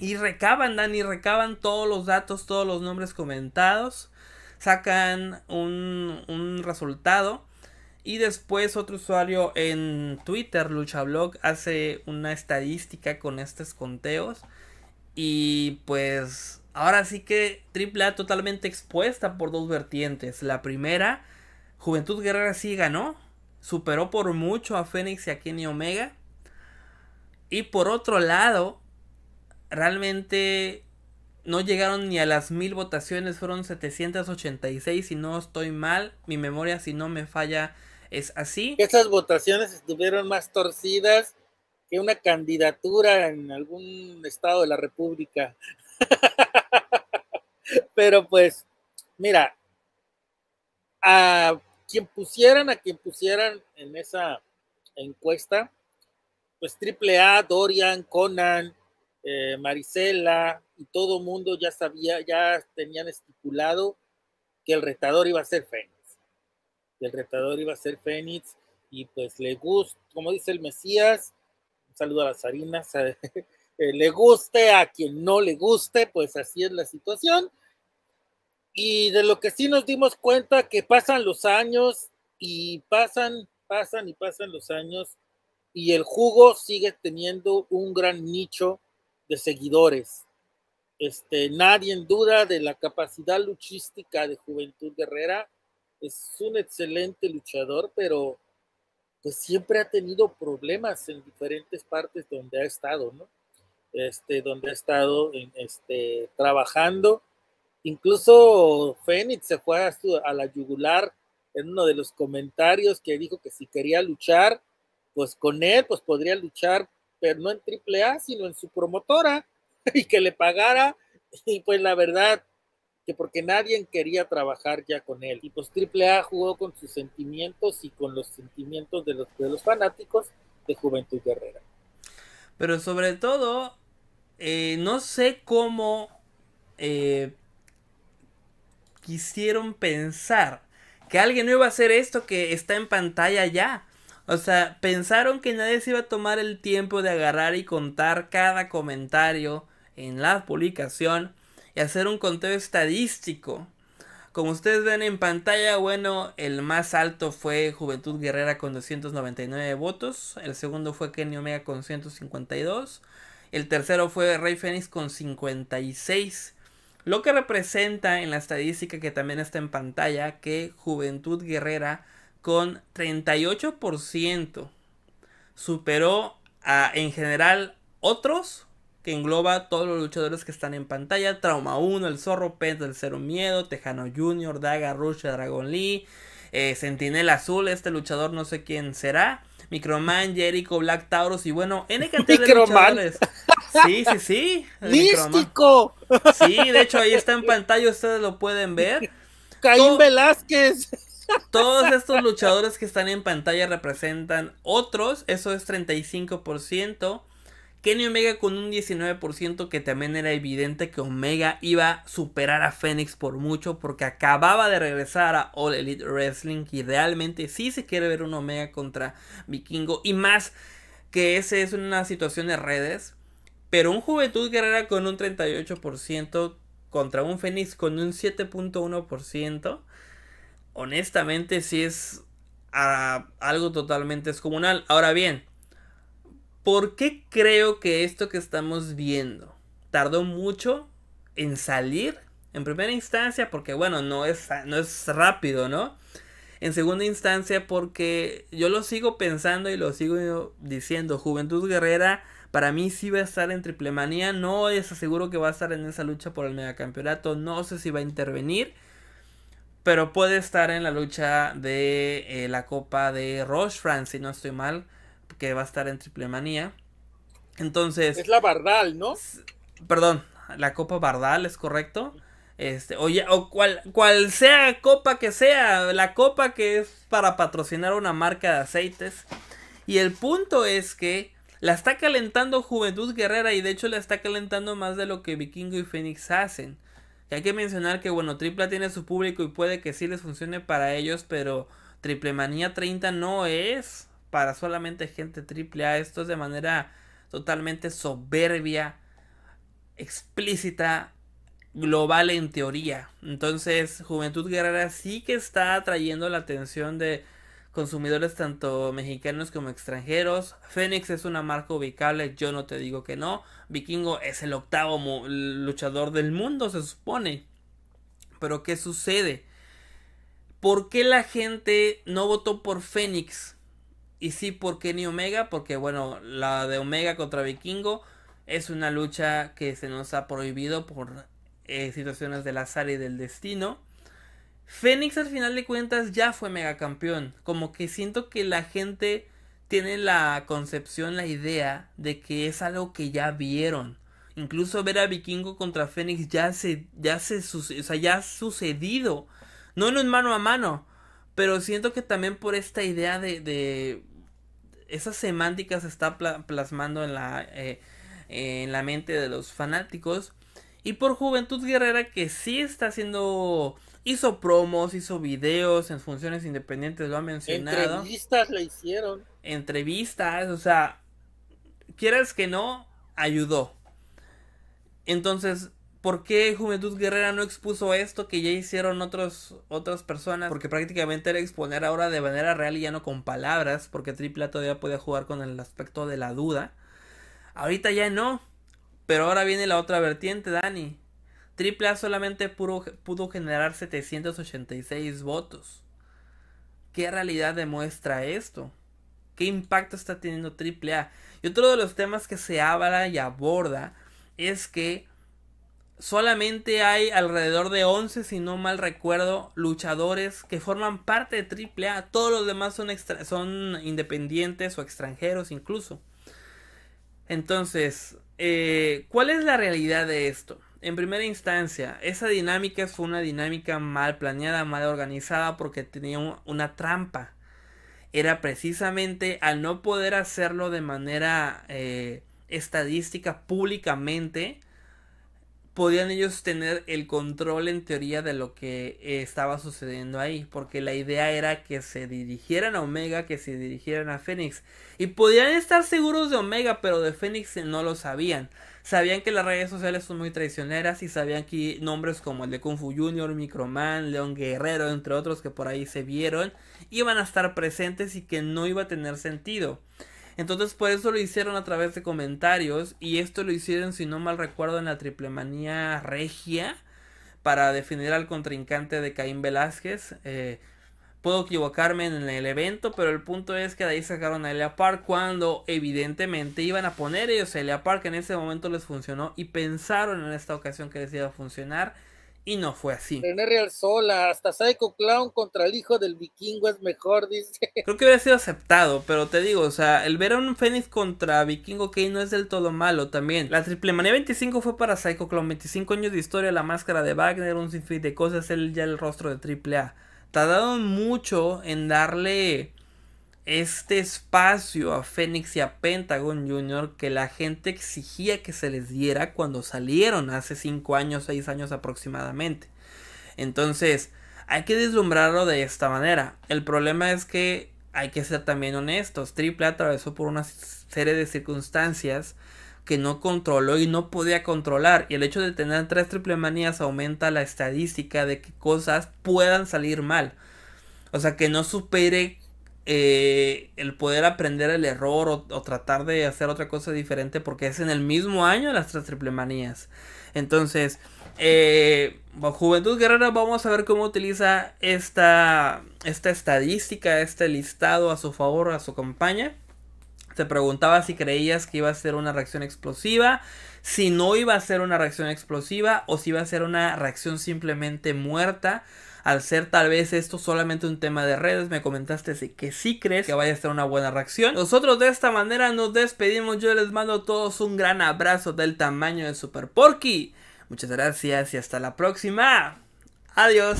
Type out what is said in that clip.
Y recaban, Dani, recaban todos los datos, todos los nombres comentados. Sacan un, un resultado. Y después otro usuario en Twitter, Luchablog, hace una estadística con estos conteos. Y pues ahora sí que AAA totalmente expuesta por dos vertientes. La primera, Juventud Guerrera sí ganó. Superó por mucho a Fénix y a Kenny Omega. Y por otro lado, realmente no llegaron ni a las mil votaciones, fueron 786 si no estoy mal, mi memoria si no me falla es así. Esas votaciones estuvieron más torcidas que una candidatura en algún estado de la República. Pero pues, mira, a quien pusieran, a quien pusieran en esa encuesta, pues AAA, Dorian, Conan, eh, Marisela y todo mundo ya sabía, ya tenían estipulado que el retador iba a ser Fénix. Que el retador iba a ser Fénix y pues le gusta, como dice el Mesías, un saludo a las harinas, eh, le guste a quien no le guste, pues así es la situación. Y de lo que sí nos dimos cuenta que pasan los años y pasan, pasan y pasan los años y el jugo sigue teniendo un gran nicho de seguidores. Este, nadie en duda de la capacidad luchística de Juventud Guerrera. Es un excelente luchador, pero pues siempre ha tenido problemas en diferentes partes donde ha estado, ¿no? Este, donde ha estado este, trabajando. Incluso Fénix se fue a, la yugular en uno de los comentarios que dijo que si quería luchar, pues con él, pues podría luchar pero no en AAA, sino en su promotora, y que le pagara, y pues la verdad, que porque nadie quería trabajar ya con él. Y pues AAA jugó con sus sentimientos y con los sentimientos de los, de los fanáticos de Juventud Guerrera. Pero sobre todo, eh, no sé cómo eh, quisieron pensar que alguien no iba a hacer esto que está en pantalla ya. O sea, pensaron que nadie se iba a tomar el tiempo de agarrar y contar cada comentario en la publicación y hacer un conteo estadístico. Como ustedes ven en pantalla, bueno, el más alto fue Juventud Guerrera con 299 votos, el segundo fue Kenny Omega con 152, el tercero fue Rey Fénix con 56. Lo que representa en la estadística que también está en pantalla que Juventud Guerrera con 38%. Superó a, en general, otros, que engloba todos los luchadores que están en pantalla. Trauma 1, El Zorro, Penta, El Cero Miedo, Tejano Jr., Daga, Rush, Dragon Lee, eh, Sentinel Azul, este luchador no sé quién será. Microman, Jericho, Black Taurus y bueno, N cantidad de luchadores. Sí, sí, sí. ¡Místico! Sí, de hecho ahí está en pantalla, ustedes lo pueden ver. Caín Velázquez. Todos estos luchadores que están en pantalla representan otros, eso es 35%. Kenny Omega con un 19% que también era evidente que Omega iba a superar a Fénix por mucho porque acababa de regresar a All Elite Wrestling y realmente sí se quiere ver un Omega contra Vikingo y más que ese es una situación de redes. Pero un Juventud Guerrera con un 38% contra un Fénix con un 7.1% honestamente sí es ah, algo totalmente descomunal. Ahora bien, ¿por qué creo que esto que estamos viendo tardó mucho en salir? En primera instancia, porque bueno, no es, no es rápido, ¿no? En segunda instancia, porque yo lo sigo pensando y lo sigo diciendo. Juventud Guerrera, para mí sí va a estar en Triplemanía. No es seguro que va a estar en esa lucha por el megacampeonato. No sé si va a intervenir pero puede estar en la lucha de eh, la copa de Roche France, si no estoy mal, que va a estar en Triple Manía. Entonces. Es la Bardal, ¿no? Perdón, la copa Bardal, es correcto. Este, o, o cual, cual, sea copa que sea, la copa que es para patrocinar una marca de aceites. Y el punto es que la está calentando Juventud Guerrera y de hecho la está calentando más de lo que Vikingo y Fénix hacen hay que mencionar que, bueno, A tiene su público y puede que sí les funcione para ellos, pero Triple Manía 30 no es para solamente gente triple A. Esto es de manera totalmente soberbia, explícita, global en teoría. Entonces, Juventud Guerrera sí que está atrayendo la atención de consumidores tanto mexicanos como extranjeros. Fénix es una marca ubicable, yo no te digo que no. Vikingo es el octavo luchador del mundo, se supone. Pero ¿qué sucede? ¿Por qué la gente no votó por Fénix? Y sí, ¿por qué ni Omega? Porque bueno, la de Omega contra Vikingo es una lucha que se nos ha prohibido por situaciones eh, situaciones del azar y del destino. Fénix al final de cuentas ya fue megacampeón. Como que siento que la gente tiene la concepción, la idea de que es algo que ya vieron. Incluso ver a Vikingo contra Fénix ya se, ya se, o sea, ya ha sucedido. No en mano a mano, pero siento que también por esta idea de, de esa semántica se está plasmando en la, eh, en la mente de los fanáticos. Y por Juventud Guerrera que sí está haciendo hizo promos, hizo videos en funciones independientes, lo ha mencionado. Entrevistas le hicieron. Entrevistas, o sea, quieres que no, ayudó. Entonces, ¿por qué Juventud Guerrera no expuso esto que ya hicieron otros, otras personas? Porque prácticamente era exponer ahora de manera real y ya no con palabras, porque Tripla todavía podía jugar con el aspecto de la duda. Ahorita ya no, pero ahora viene la otra vertiente, Dani. AAA solamente pudo, generar 786 votos. ¿Qué realidad demuestra esto? ¿Qué impacto está teniendo AAA? Y otro de los temas que se habla y aborda es que solamente hay alrededor de 11, si no mal recuerdo, luchadores que forman parte de AAA. Todos los demás son, son independientes o extranjeros incluso. Entonces, eh, ¿cuál es la realidad de esto? en primera instancia, esa dinámica fue una dinámica mal planeada, mal organizada, porque tenía una trampa. Era precisamente al no poder hacerlo de manera eh, estadística públicamente, podían ellos tener el control en teoría de lo que eh, estaba sucediendo ahí, porque la idea era que se dirigieran a Omega, que se dirigieran a Fénix, y podían estar seguros de Omega, pero de Fénix eh, no lo sabían. Sabían que las redes sociales son muy traicioneras y sabían que nombres como el de Kung Fu Junior, Microman, León Guerrero, entre otros que por ahí se vieron, iban a estar presentes y que no iba a tener sentido. Entonces por eso lo hicieron a través de comentarios y esto lo hicieron, si no mal recuerdo, en la triplemanía regia para definir al contrincante de Caín Velázquez. Eh, puedo equivocarme en el evento, pero el punto es que de ahí sacaron a Elia Park cuando evidentemente iban a poner ellos a Elia Park. En ese momento les funcionó y pensaron en esta ocasión que les iba a funcionar. Y no fue así. René Real Sola, hasta Psycho Clown contra el hijo del vikingo es mejor, dice. Creo que hubiera sido aceptado, pero te digo, o sea, el ver a un Fénix contra Vikingo Kane no es del todo malo también. La Triple Manía 25 fue para Psycho Clown, 25 años de historia, la máscara de Wagner, un sinfín de cosas, él ya el rostro de Triple A. Tardaron mucho en darle este espacio a Fénix y a Pentagon Jr. que la gente exigía que se les diera cuando salieron hace 5 años, 6 años aproximadamente. Entonces, hay que deslumbrarlo de esta manera. El problema es que hay que ser también honestos. Triple atravesó por una serie de circunstancias que no controló y no podía controlar. Y el hecho de tener tres triple manías aumenta la estadística de que cosas puedan salir mal. O sea, que no supere eh, el poder aprender el error o, tratar de hacer otra cosa diferente porque es en el mismo año las tres triple manías. Entonces, eh, Juventud Guerrera, vamos a ver cómo utiliza esta, esta estadística, este listado a su favor, a su campaña. Te preguntaba si creías que iba a ser una reacción explosiva si no iba a ser una reacción explosiva o si iba a ser una reacción simplemente muerta. Al ser tal vez esto solamente un tema de redes, me comentaste que sí crees que vaya a ser una buena reacción. Nosotros de esta manera nos despedimos. Yo les mando a todos un gran abrazo del tamaño de Super Porky. Muchas gracias y hasta la próxima. Adiós.